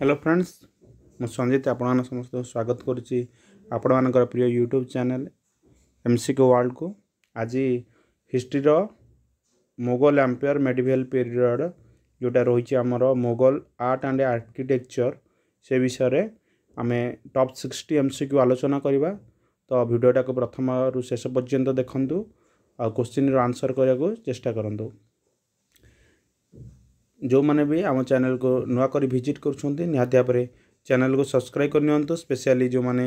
Hello friends ମୁଁ ସଞ୍ଜିତ ଆପଣମାନେ ସମସ୍ତଙ୍କୁ ସ୍ୱାଗତ କରୁଛି ଆପଣମାନଙ୍କର ପ୍ରିୟ ୟୁଟ୍ୟୁବ୍ ଚ୍ୟାନେଲ୍ ଏମ୍ସିକେ ୱାର୍ଲଡ଼କୁ ଆଜି ହିଷ୍ଟ୍ରିର ମୋଗଲ ଆମ୍ପିୟର ମେଡ଼ିଭାଲ ପିରିୟଡ଼ ଯେଉଁଟା ରହିଛି ଆମର ମୋଗଲ ଆର୍ଟ ଆଣ୍ଡ ଆର୍କିଟେକ୍ଚର୍ ସେ ବିଷୟରେ ଆମେ ଟପ୍ ସିକ୍ସଟି ଏମ୍ସିକ୍ୟୁ ଆଲୋଚନା କରିବା ତ ଭିଡ଼ିଓଟାକୁ ପ୍ରଥମରୁ ଶେଷ ପର୍ଯ୍ୟନ୍ତ ଦେଖନ୍ତୁ ଆଉ କୋଶ୍ଚିନ୍ର ଆନ୍ସର୍ କରିବାକୁ ଚେଷ୍ଟା କରନ୍ତୁ ଯେଉଁମାନେ ବି ଆମ ଚ୍ୟାନେଲ୍କୁ ନୂଆକରି ଭିଜିଟ୍ କରୁଛନ୍ତି ନିହାତି ଭାବରେ ଚ୍ୟାନେଲ୍କୁ ସବସ୍କ୍ରାଇବ୍ କରିନିଅନ୍ତୁ ସ୍ପେଶିଆଲି ଯେଉଁମାନେ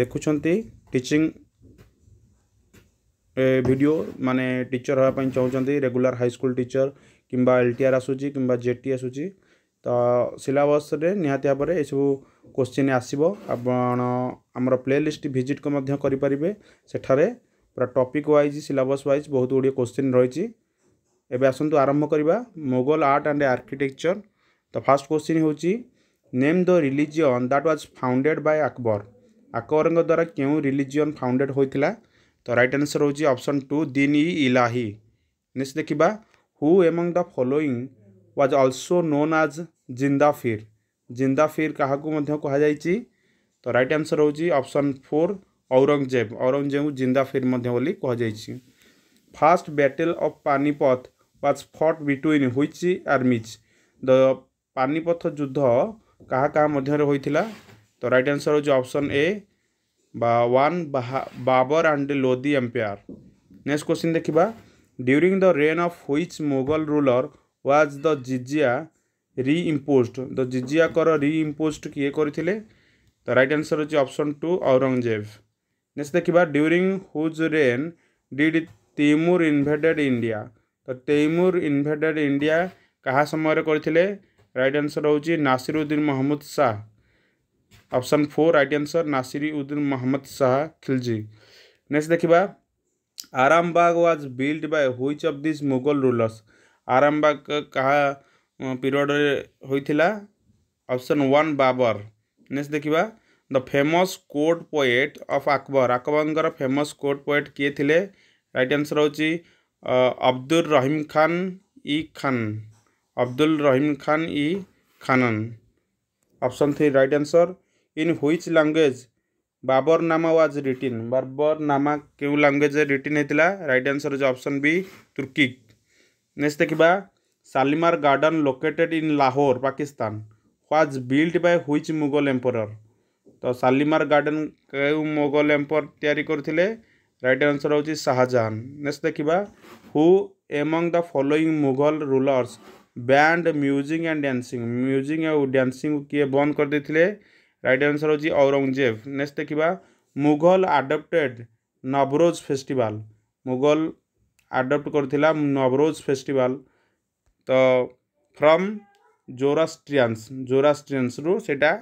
ଦେଖୁଛନ୍ତି ଟିଚିଂ ଭିଡ଼ିଓ ମାନେ ଟିଚର୍ ହେବା ପାଇଁ ଚାହୁଁଛନ୍ତି ରେଗୁଲାର ହାଇସ୍କୁଲ ଟିଚର୍ କିମ୍ବା ଏଲ୍ ଟି ଆର୍ ଆସୁଛି କିମ୍ବା ଜେ ଟି ଆସୁଛି ତ ସିଲାବସ୍ରେ ନିହାତି ଭାବରେ ଏସବୁ କୋଶ୍ଚିନ୍ ଆସିବ ଆପଣ ଆମର ପ୍ଲେ ଲିଷ୍ଟ ଭିଜିଟ୍କୁ ମଧ୍ୟ କରିପାରିବେ ସେଠାରେ ପୁରା ଟପିକ୍ ୱାଇଜ୍ ସିଲାବସ୍ ୱାଇଜ୍ ବହୁତ ଗୁଡ଼ିଏ କୋଶ୍ଚିନ୍ ରହିଛି ଏବେ ଆସନ୍ତୁ ଆରମ୍ଭ କରିବା ମୋଗଲ ଆର୍ଟ ଆଣ୍ଡ ଆର୍କିଟେକ୍ଚର ତ ଫାର୍ଷ୍ଟ କ୍ୱେଶ୍ଚିନ୍ ହେଉଛି name the religion that was founded by Akbar ଆକବରଙ୍କ ଦ୍ୱାରା କେଉଁ ରିଲିଜିଅନ୍ ଫାଉଣ୍ଡେଡ଼୍ ହୋଇଥିଲା ତ ରାଇଟ୍ ଆନ୍ସର୍ ହେଉଛି option two Din i Ilahi next ଦେଖିବା who among the following was also known as Zinda Pir Zinda Pir କାହାକୁ ମଧ୍ୟ କୁହାଯାଇଛି ତ ରାଇଟ୍ ଆନ୍ସର୍ ହେଉଛି ଅପସନ୍ ଫୋର୍ ଔରଙ୍ଗଜେବ ଔରଙ୍ଗଜେବଙ୍କୁ ଜିନ୍ଦା ଫିର୍ ମଧ୍ୟ ବୋଲି କୁହାଯାଇଛି first battle of Panipat was fought between which armies the Panipat যুদ্ধ কাহা কাহা ମଧ୍ୟରେ ହୋଇଥିଲା তো রাইট আনসার হচ্ছে অপশন এ বা one Babur and Lodi empire next question দেখিবা during the reign of which Mughal ruler was the jizya reimposed the jizya কর রিইম্পোজড কিয়ে করেছিলে তো রাইট আনসার হচ্ছে অপশন টু ঔরঙ্গজেব নেক্সট দেখিবা during whose reign did Timur invaded India ତ ତେଇମୁର ଇନଭେଡ଼େଡ଼ ଇଣ୍ଡିଆ କାହା ସମୟରେ କରିଥିଲେ ରାଇଟ୍ ଆନ୍ସର୍ ହେଉଛି Nasiruddin Mahmud Shah option four right answer Nasiruddin Mahmud Shah Khilji next ଦେଖିବା Arambagh was build by which of this Mughal rulers Arambagh କାହା ପିରିୟଡ଼ରେ ହୋଇଥିଲା ଅପସନ୍ ୱାନ୍ ବାବର ନେକ୍ସଟ ଦେଖିବା the famous court poet of Akbar ଆକବରଙ୍କର ଫେମସ୍ କୋର୍ଟ ପୋଏଟ୍ କିଏ ଥିଲେ ରାଇଟ୍ ଆନ୍ସର୍ ହେଉଛି Abdur Rahim Khan i Khan Abdul Rahim Khan i Khanan option three right answer in which language Babur Nama was written Babur Nama কেউ ল্যাঙ্গুয়েজে রিটিন হয়েছিল রাইট আনসর হচ্ছে অপশন বি তুর্কিক নেক্সট দেখা Shalimar garden located in Lahore Pakistan was build by which Mughal emperor তো শালিমার গার্ডেন কেউ মোগল এম্পোর তৈরি করলে ରାଇଟ୍ ଆନ୍ସର୍ ହେଉଛି ଶାହାଜାହାନ ନେକ୍ସଟ ଦେଖିବା who among the following Mughal rulers banned music and dancing music ଆଉ ଡ୍ୟାନ୍ସିଂକୁ କିଏ ବନ୍ଦ କରିଦେଇଥିଲେ ରାଇଟ୍ ଆନ୍ସର୍ ହେଉଛି ଔରଙ୍ଗଜେବ ନେକ୍ସଟ ଦେଖିବା Mughal adopted Navroz festival Mughal adopt କରିଥିଲା ନବରୋଜ ଫେଷ୍ଟିଭାଲ ତ ଫ୍ରମ୍ ଜୋରାଷ୍ଟ୍ରିଆନ୍ସ ଜୋରାଷ୍ଟ୍ରିଆନ୍ସରୁ ସେଇଟା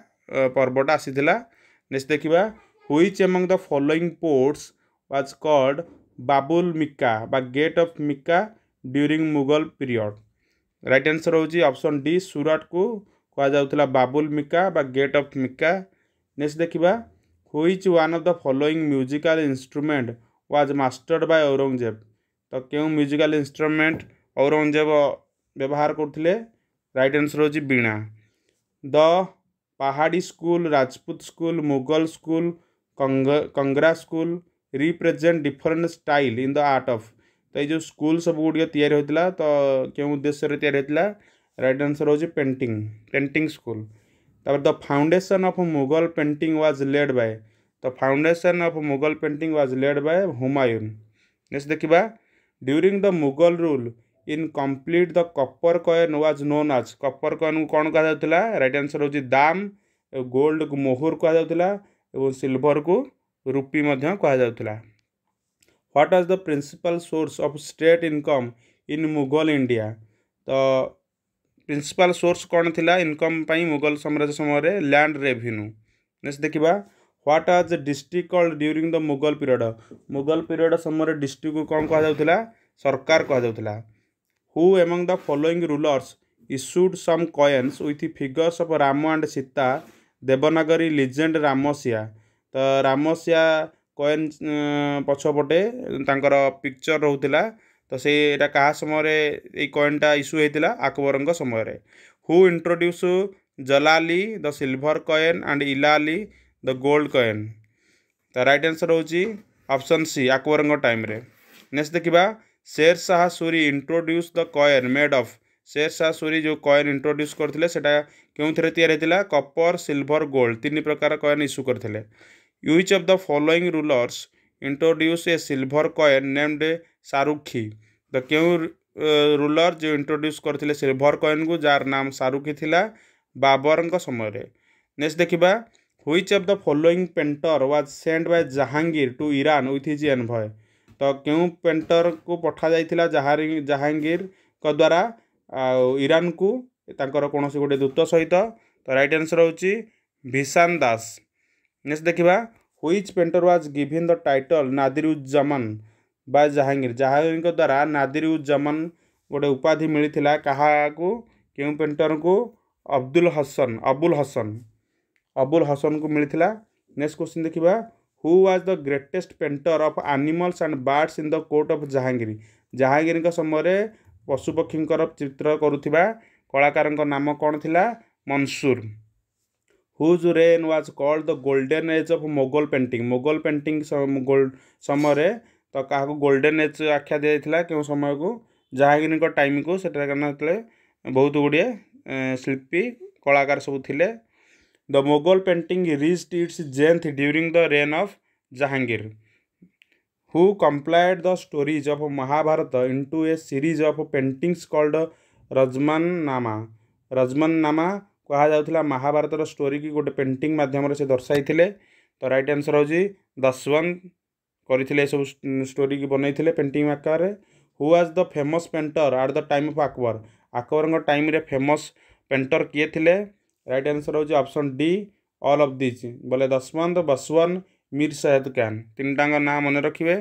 ପର୍ବଟା ଆସିଥିଲା ନେକ୍ସଟ ଦେଖିବା which among the following ports was called Babul Mecca gate Gate of Mika during period period. Right answer होची ऑप्शन डी सूरत को कहा जाउतला बाबुल मिका बा गेट ऑफ मिका नेक्स्ट देखिबा which one of the following musical instrument was mastered by Aurangzeb तो क्यों musical instrument Aurangzeb व्यवहार करथिले राइट आंसर हूँ veena the Pahari school Rajput school Mughal school कंग Kangra school represent different style in the art of ତ ଏଇ ଯେଉଁ ସ୍କୁଲ୍ ସବୁ ଗୁଡ଼ିକ ତିଆରି ହୋଇଥିଲା ତ କେଉଁ ଉଦ୍ଦେଶ୍ୟରେ ତିଆରି ହୋଇଥିଲା ରାଇଟ୍ ଆନ୍ସର୍ ହେଉଛି ପେଣ୍ଟିଂ ପେଣ୍ଟିଂ ସ୍କୁଲ୍ ତାପରେ the foundation of Mughal painting was laid by the foundation of Mughal painting was laid by Humayun next ଦେଖିବା during the Mughal rule in complete the copper coin was known as copper କଏନ୍କୁ କ'ଣ କୁହାଯାଉଥିଲା right answer ହେଉଛି ଦାମ୍ ଗୋଲ୍ଡକୁ ମୋହର କୁହାଯାଉଥିଲା ଏବଂ ସିଲଭରକୁ ରୁପି ମଧ୍ୟ କୁହାଯାଉଥିଲା what was the principal source of state income in Mughal India ତ ପ୍ରିନ୍ସିପାଲ୍ ସୋର୍ସ କ'ଣ ଥିଲା ଇନକମ୍ ପାଇଁ ମୁଗଲ ସାମ୍ରାଜ୍ୟ ସମୟରେ ଲ୍ୟାଣ୍ଡ ରେଭିନ୍ୟୁ ନେକ୍ସଟ ଦେଖିବା what was district called during the Mughal period Mughal period ସମୟରେ ଡିଷ୍ଟ୍ରିକ୍ଟକୁ କ'ଣ କୁହାଯାଉଥିଲା ସରକାର କୁହାଯାଉଥିଲା who among the following rulers issued some coins with figures of Ram and Sita Devanagari legend Ramsiya ତ ରାମସିଆ କଏନ୍ ପଛପଟେ ତାଙ୍କର ପିକ୍ଚର୍ ରହୁଥିଲା ତ ସେଇଟା କାହା ସମୟରେ ଏଇ କଏନ୍ଟା ଇସ୍ୟୁ ହେଇଥିଲା ଆକବରଙ୍କ ସମୟରେ who introduce Jalali the silver coin and Ilahi the gold coin ତ ରାଇଟ୍ ଆନ୍ସର୍ ହେଉଛି ଅପସନ୍ ସି ଆକବରଙ୍କ ଟାଇମ୍ରେ ନେକ୍ସଟ୍ ଦେଖିବା Sher Shah Suri introduce the coin made of Sher Shah Suri ଯେଉଁ କଏନ୍ ଇଣ୍ଟ୍ରୋଡ୍ୟୁସ୍ କରିଥିଲେ ସେଇଟା କେଉଁଥିରେ ତିଆରି ହେଇଥିଲା କପର୍ ସିଲ୍ଭର୍ ଗୋଲ୍ଡ ତିନି ପ୍ରକାର କଏନ୍ ଇସ୍ୟୁ କରିଥିଲେ Which of the following rulers introduced a silver coin named Sarukhi? The क्यों रुलर जो इंट्रोड्यूस करते सिल्भर कॉइन को जार नाम सारुकी थिला बाबर समय नेक्स्ट देखा which of the following painter was sent by Jahangir to Iran with his envoy तो क्यों पेंटर को पठा जाता जहांगीर द्वारा ईरान को कौन से गोटे दूत सहित तो रईट आंसर हूँ भिशान दास नेक्स्ट देखा who painter was given the title Nadir Uzzaman बा जहांगीर जहाङगिर द्वारा नादि उपाधि गए उप को कहाँको केही को अब्दुल हसन अबुल हसन अबुल हसन को मिले नेक्स्ट क्वेश्चन देखा who was the greatest painter of animals and birds in the court of Jahangir Jahangir समय चित्र चित कलाकार नाम कन् था Mansur whose reign was called the golden age of Mughal painting Mughal painting समय तो क्या गोल्डेन एज आख्या दी जाता है क्यों समय को जहाँ टाइम को बहुत गुड़े शिल्पी कलाकार सब थे the Mughal painting reached its zenith during the reign of Jahangir who compiled the stories of Mahabharata into a series of painting called Razm Nama Razm नामा କୁହାଯାଉଥିଲା ମହାଭାରତର ଷ୍ଟୋରିକି ଗୋଟେ ପେଣ୍ଟିଂ ମାଧ୍ୟମରେ ସେ ଦର୍ଶାଇଥିଲେ ତ ରାଇଟ୍ ଆନ୍ସର୍ ହେଉଛି ଦଶୱନ୍ତ କରିଥିଲେ ଏସବୁ ଷ୍ଟୋରିକି ବନେଇଥିଲେ ପେଣ୍ଟିଂ ଆକାରରେ who was the famous painter at the time of Akbar ଆକବରଙ୍କ ଟାଇମ୍ରେ ଫେମସ୍ ପେଣ୍ଟର କିଏ ଥିଲେ ରାଇଟ୍ ଆନ୍ସର୍ ହେଉଛି option D all of these ବୋଲେ ଦଶୱନ୍ତ ବସୱାନ ମିର୍ ସୟଦ ଖାନ୍ ତିନିଟାଙ୍କ ନାଁ ମନେ ରଖିବେ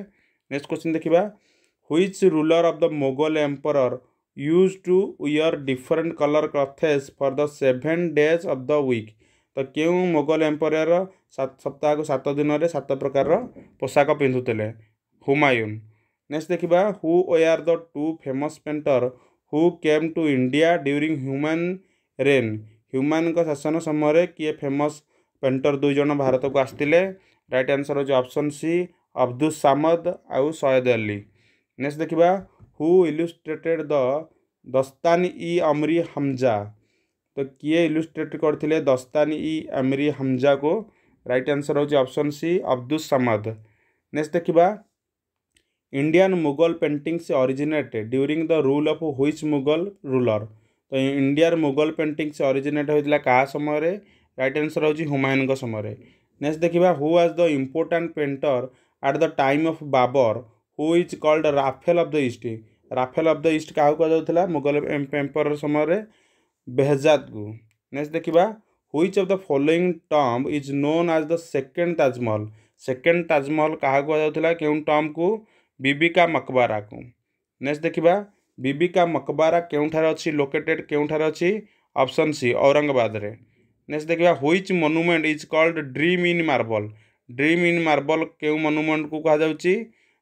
ନେକ୍ସଟ କ୍ୱେଶ୍ଚିନ୍ ଦେଖିବା which ruler of the Mughal emperor used to wear different colour clothes for the seven days of the week ତ କେଉଁ ମୋଗଲ ଏମ୍ପରିୟର ସପ୍ତାହକୁ ସାତ ଦିନରେ ସାତ ପ୍ରକାରର ପୋଷାକ ପିନ୍ଧୁଥିଲେ ହୁମାୟୁନ୍ ନେକ୍ସଟ ଦେଖିବା who were the two famous painter who came to India during Humayun reign ହ୍ୟୁମାନଙ୍କ ଶାସନ ସମୟରେ କିଏ ଫେମସ୍ ପେଣ୍ଟର ଦୁଇ ଜଣ ଭାରତକୁ ଆସିଥିଲେ ରାଇଟ୍ ଆନ୍ସର୍ ହେଉଛି ଅପସନ୍ ସି ଅବଦୁସ୍ ସାମଦ ଆଉ ସୟଦ ଅଲି ନେକ୍ସଟ ଦେଖିବା who illustrated the Dastan e Amir Hamza तो किए इलुस्ट्रेट करते दस्तान इ अमरी हमजा को रईट आंसर हूँ option C Abdul Samad next देखा इंडियन मुगल पेंटिंग्स से originate during the rule of which Mughal ruler तो इंडियान मुगल पेंटिंग्स से ऑरिजिनेट होता क्या समय रईट आंसर हो हुमायून समय नेक्स्ट देखा who was the important painter at the time of Babur who is called Raphael of the east Raphael of the east क्या कहला मोगल एम्पर समय बेहजाद को नेक्स्ट देखा which of the following tomb is known as the second Taj Mahal second Taj Mahal क्या कहला क्यों टम को बीबिका मकबारा को नेक्स्ट देखा बीबिका मकबारा के अच्छी लोकेटेड के अच्छी ऑप्शन सी औरंगाबाद नेक्स्ट देखा which monument is called dream in marble dream in marble के मनुमेंट को कहा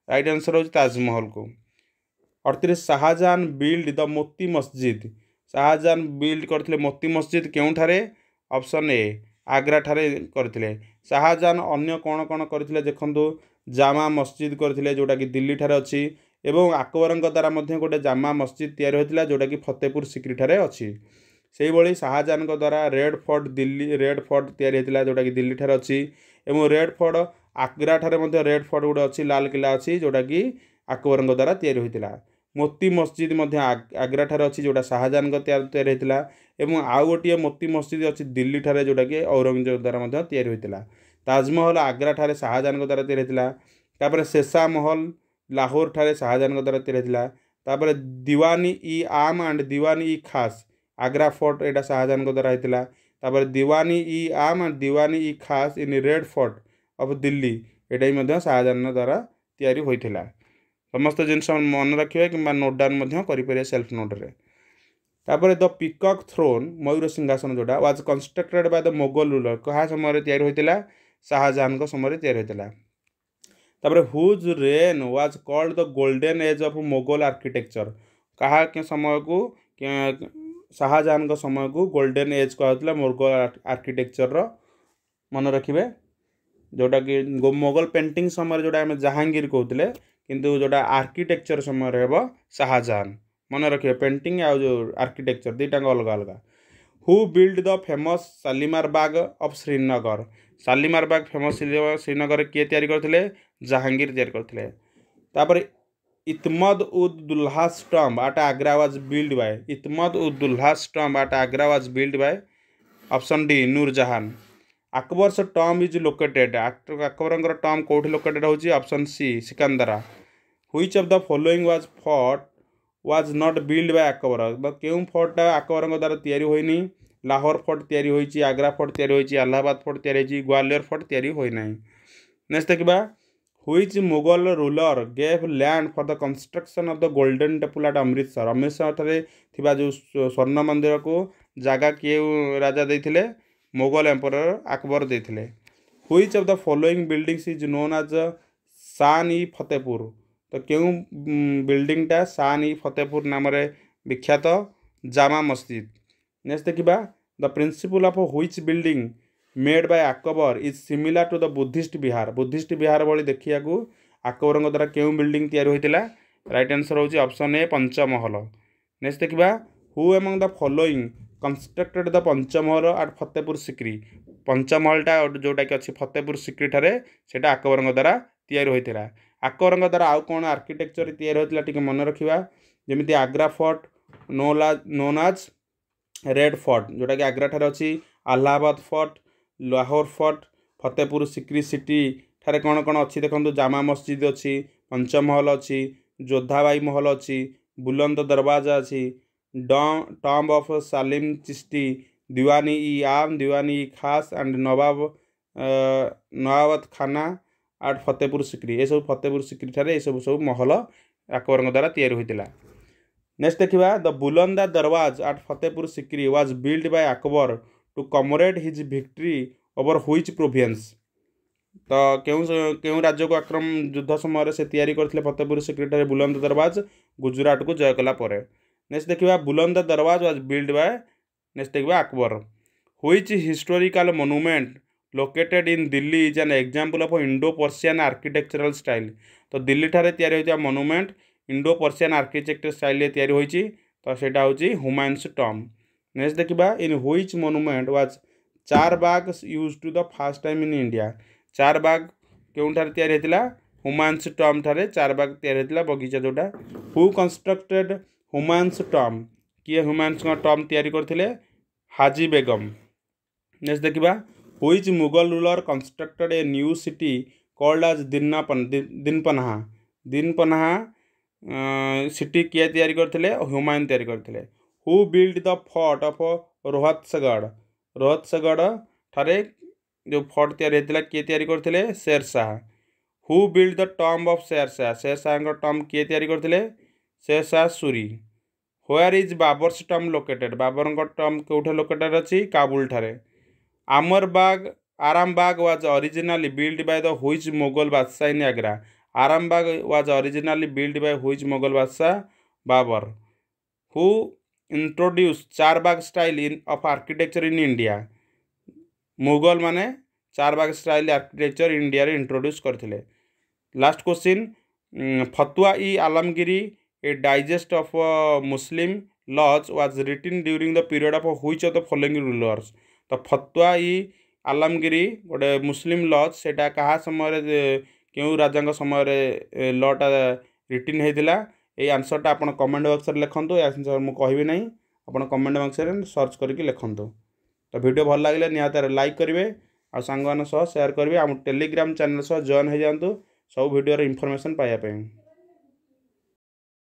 ରାଇଟ୍ ଆନ୍ସର୍ ହେଉଛି ତାଜମହଲକୁ ଅଠତିରିଶ ଶାହାଜାହାନ ବିଲ୍ଡ ଦ ମୋତି ମସଜିଦ ଶାହାଜାହାନ ବିଲ୍ଡ କରିଥିଲେ ମୋତି ମସଜିଦ୍ କେଉଁଠାରେ ଅପସନ୍ ଏ ଆଗ୍ରାଠାରେ କରିଥିଲେ ଶାହାଜାହାନ ଅନ୍ୟ କ'ଣ କ'ଣ କରିଥିଲେ ଦେଖନ୍ତୁ ଜାମା ମସଜିଦ୍ କରିଥିଲେ ଯେଉଁଟାକି ଦିଲ୍ଲୀଠାରେ ଅଛି ଏବଂ ଆକବରଙ୍କ ଦ୍ୱାରା ମଧ୍ୟ ଗୋଟେ ଜାମା ମସଜିଦ୍ ତିଆରି ହୋଇଥିଲା ଯେଉଁଟାକି ଫତେପୁର ସିକ୍ରିଠାରେ ଅଛି ସେହିଭଳି ଶାହାଜାହାନଙ୍କ ଦ୍ୱାରା red fort Delhi red fort ତିଆରି ହୋଇଥିଲା ଯେଉଁଟାକି ଦିଲ୍ଲୀଠାରେ ଅଛି ଏବଂ ରେଡ଼୍ ଫୋର୍ଟ ଆଗ୍ରାଠାରେ ମଧ୍ୟ ରେଡ଼୍ ଫୋର୍ଟ ଗୋଟେ ଅଛି ଲାଲକିଲ୍ଲା ଅଛି ଯେଉଁଟାକି ଆକବରଙ୍କ ଦ୍ୱାରା ତିଆରି ହୋଇଥିଲା ମୋତି ମସଜିଦ୍ ମଧ୍ୟ ଆଗ୍ରାଠାରେ ଅଛି ଯେଉଁଟା ଶାହାଜାହାନଙ୍କ ତିଆରି ହୋଇଥିଲା ଏବଂ ଆଉ ଗୋଟିଏ ମୋତି ମସଜିଦ୍ ଅଛି ଦିଲ୍ଲୀଠାରେ ଯେଉଁଟାକି ଔରଙ୍ଗଜେବ ଦ୍ୱାରା ମଧ୍ୟ ତିଆରି ହୋଇଥିଲା ତାଜମହଲ ଆଗ୍ରାଠାରେ ଶାହାଜାହାନଙ୍କ ଦ୍ୱାରା ତିଆରି ହୋଇଥିଲା ତାପରେ ଶେଷା ମହଲ ଲାହୋରଠାରେ ଶାହାଜାହାନଙ୍କ ଦ୍ୱାରା ତିଆରି ହୋଇଥିଲା ତାପରେ ଦିୱାନି ଇ ଆମ୍ ଆଣ୍ଡ ଦିୱାନି ଇ ଖାସ୍ ଆଗ୍ରା ଫୋର୍ଟ ଏଇଟା ଶାହାଜାହାନଙ୍କ ଦ୍ୱାରା ହୋଇଥିଲା ତାପରେ ଦିୱାନି ଇ ଆମ୍ and Diwan i Khas in red fort of the एडाइ शाहजहाँद्वारा तियरी हुन्छ समस्त जिस मन कि रक नोटाउनपारे सेल्फ नोट्रे तापर द पिकअक थ्रोन मयूर सिंहासन जोडा was constructed by the Mughal ruler कहाँ समय तियरी शाहजहान शाहजहानको समय तिरि होला तापर हुन was called the golden age of Mughal architecture समय कहाँ समयको समय को गोल्डन एज कहाँ ल मोगल आर्किटेक्चर र मन रक जोटा कि मोगल पेंटिंग समय जो जहांगीर कहते कि जोटा आर्किटेक्चर समय शाहजहां मन रखिए पेटिंग आज आर्किटेक्चर दुटा अलग अलग who build the famous Shalimar Bagh of Srinagar Shalimar Bagh famous Srinagar किए या जहांगीर तापर Itmad ud Daula tomb at Agra was build by Itmad ud Daula tomb at Agra was build by option D Noor Akbar's tomb is located ଆକବରଙ୍କର ଟମ୍ କେଉଁଠି ଲୋକେଟେଡ୍ ହେଉଛି option C Sikandra which of the following was fort was not build by Akbar ବା କେଉଁ ଫଟ୍ଟା ଆକବରଙ୍କ ଦ୍ୱାରା ତିଆରି ହୋଇନି ଲାହୋର ଫଟ୍ ତିଆରି ହୋଇଛି ଆଗ୍ରା ଫଟ୍ ତିଆରି ହୋଇଛି ଆହ୍ଲାବାଦ ଫଟ୍ ତିଆରି ହୋଇଛି ଗ୍ୱାଲିୟର ଫଟ୍ ତିଆରି ହୋଇନାହିଁ ନେକ୍ସଟ୍ ଦେଖିବା which Mughal ruler gave land for the construction of the golden temple at Amritsar ଅମୃତସରଠାରେ ଥିବା ଯେଉଁ ସ୍ୱର୍ଣ୍ଣ ମନ୍ଦିରକୁ ଜାଗା କେଉଁ ରାଜା ଦେଇଥିଲେ ମୋଗଲ ଏମ୍ପରର ଆକବର ଦେଇଥିଲେ which of the following buildings is known as Shan e Fatehpur ତ କେଉଁ ବିଲ୍ଡିଂଟା ଶାନ୍ ଇ ଫତେପୁର ନାମରେ ବିଖ୍ୟାତ ଜାମା ମସଜିଦ୍ ନେକ୍ସଟ ଦେଖିବା the principle of which building made by Akbar is similar to the Buddhist vihar Buddhist vihar ଭଳି ଦେଖିବାକୁ ଆକବରଙ୍କ ଦ୍ୱାରା କେଉଁ ବିଲ୍ଡିଂ ତିଆରି ହୋଇଥିଲା ରାଇଟ୍ ଆନ୍ସର୍ ହେଉଛି ଅପସନ୍ ଏ ପଞ୍ଚମହଲ ନେକ୍ସଟ ଦେଖିବା who among the following constructed the Panch Mahal at Fatehpur Sikri ପଞ୍ଚମହଲଟା ଯେଉଁଟାକି ଅଛି ଫତେପୁର ସିକ୍ରି ଠାରେ ସେଇଟା ଆକବରଙ୍କ ଦ୍ୱାରା ତିଆରି ହୋଇଥିଲା ଆକବରଙ୍କ ଦ୍ୱାରା ଆଉ କ'ଣ ଆର୍କିଟେକ୍ଚର୍ ତିଆରି ହୋଇଥିଲା ଟିକିଏ ମନେ ରଖିବା ଯେମିତି ଆଗ୍ରା ଫର୍ଟ ନୋଲା ନୋନାଜ ରେଡ଼୍ ଫର୍ଟ ଯେଉଁଟାକି ଆଗ୍ରା ଠାରେ ଅଛି Allahabad fort Lahore fort Fatehpur Sikri city ଠାରେ କ'ଣ କ'ଣ ଅଛି ଦେଖନ୍ତୁ ଜାମା ମସଜିଦ୍ ଅଛି ପଞ୍ଚମହଲ ଅଛି ଯୋଦ୍ଧାବାଇ ମହଲ ଅଛି ବୁଲନ୍ଦ ଦରବାଜା ଅଛି tomb of Salim Chisti, Diwani-e Am, Diwani-e Khas and Nawab uh, Nawawat Khana at Fatehpur Sikri. ଏସବୁ ଫତେପୁର ସିକ୍ରିଠାରେ ଏସବୁ ସବୁ ମହଲ ଆକବରଙ୍କ ଦ୍ୱାରା ତିଆରି ହୋଇଥିଲା ନେକ୍ସଟ ଦେଖିବା the Buland Darwaza at Fatehpur Sikri was build by Akbar to commemorate his victory over which province ତ କେଉଁ କେଉଁ ରାଜ୍ୟକୁ ଆକ୍ରମ ଯୁଦ୍ଧ ସମୟରେ ସେ ତିଆରି କରିଥିଲେ ଫତେପୁର ସିକ୍ରିଠାରେ ବୁଲନ୍ଦ ଦରୱାଜ ଗୁଜୁରାଟକୁ ଜୟ କଲା ପରେ नेक्स्ट देखा Buland Darwaza was build by next देखा Akbar which historical monument located in Delhi is an example of Indo Persian architectural style तो दिल्ली ठारे या monument Indo Persian architecture style या तो सेटा हूँ टम नेक्स्ट देखा in which monument was Char Bagh used to the first time in India Char Bagh के हुमायूंस टम ठारे चार बाग या बगीचा जोटा हु कंस्ट्रक्टेड हुमानस टम किए हुमानस टम ताले हाजी बेगम नेक्स्ट देखा which Mughal ruler constructed a new city called आज दिनपनाहा दिनपनाहा सिटी किए या हुमायन या who build the fort of Rohtasgarh Rohtasgarh ठारे जो फोर्ट ताला किए या Sher Shah who build the tomb of Sher Shah Sher Shah tomb किए या Sher Shah Suri where is Babur's tomb located ବାବରଙ୍କ ଟମ୍ କେଉଁଠି ଲୋକେଟେଡ଼୍ ଅଛି କାବୁଲଠାରେ ଆମର ଆମରବାଗ Arambagh was originally build by the which Mughal ବାଦଶା in Agra ଆରାମବାଗ was originally build by which Mughal ବାଦଶାହ Babur who introduce Charbagh style in of architecture in India ମୋଗଲମାନେ ଚାରବାଗ ଷ୍ଟାଇଲ୍ ଆର୍କିଟେକ୍ଚର୍ ଇଣ୍ଡିଆରେ ଇଣ୍ଟ୍ରୋଡ୍ୟୁସ୍ କରିଥିଲେ last question Fatawa e Alamgiri a digest of Muslim laws was written during the period of which of the following rulers तो फतुआ इ आलमगिरी गोटे मुसलिम लज से क्या समय क्यों राजा समय लटा रिटिन होता यही आंसरटा आप कमेंट बक्स में लिखुद यह कहि ना आप कमेंट बक्स में सर्च करके लिखुद तो भिड भल लगे निहतर लाइक करेंगे आ सांग सेयार करेंगे आम टेलीग्राम चेल सह जेन हो जाए सब भिडर इनफर्मेसन पायापी